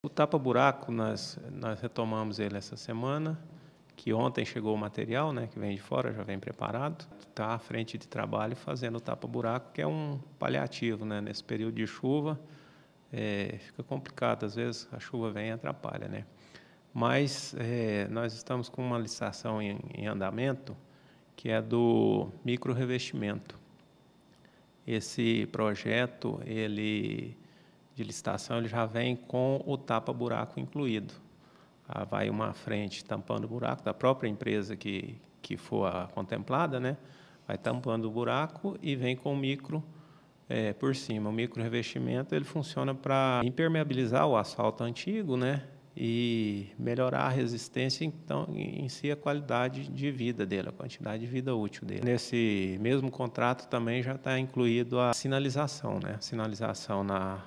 O tapa-buraco, nós, nós retomamos ele essa semana, que ontem chegou o material, né, que vem de fora, já vem preparado. Está à frente de trabalho fazendo o tapa-buraco, que é um paliativo. Né? Nesse período de chuva, é, fica complicado, às vezes a chuva vem e atrapalha. Né? Mas é, nós estamos com uma licitação em, em andamento, que é do micro revestimento. Esse projeto, ele de licitação ele já vem com o tapa-buraco incluído. Ah, vai uma frente tampando o buraco da própria empresa que, que for contemplada, né? vai tampando o buraco e vem com o micro é, por cima. O micro revestimento ele funciona para impermeabilizar o asfalto antigo né? e melhorar a resistência então, em si a qualidade de vida dele, a quantidade de vida útil dele. Nesse mesmo contrato também já está incluído a sinalização, né? sinalização na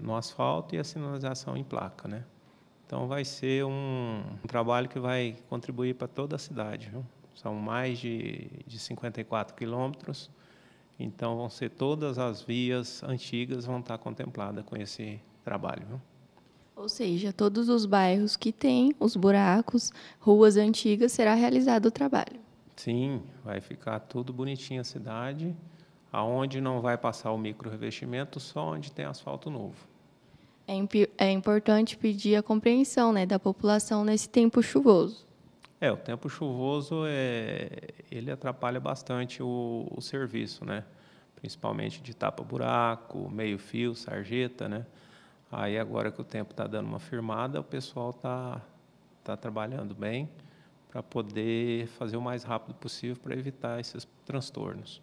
no asfalto e a sinalização em placa, né? Então vai ser um, um trabalho que vai contribuir para toda a cidade, viu? São mais de, de 54 quilômetros, então vão ser todas as vias antigas vão estar contempladas com esse trabalho, viu? Ou seja, todos os bairros que têm os buracos, ruas antigas, será realizado o trabalho. Sim, vai ficar tudo bonitinho a cidade aonde não vai passar o micro revestimento, só onde tem asfalto novo. É, é importante pedir a compreensão né, da população nesse tempo chuvoso. É, o tempo chuvoso é, ele atrapalha bastante o, o serviço, né? Principalmente de tapa-buraco, meio-fio, sarjeta, né? Aí agora que o tempo está dando uma firmada, o pessoal está tá trabalhando bem para poder fazer o mais rápido possível para evitar esses transtornos.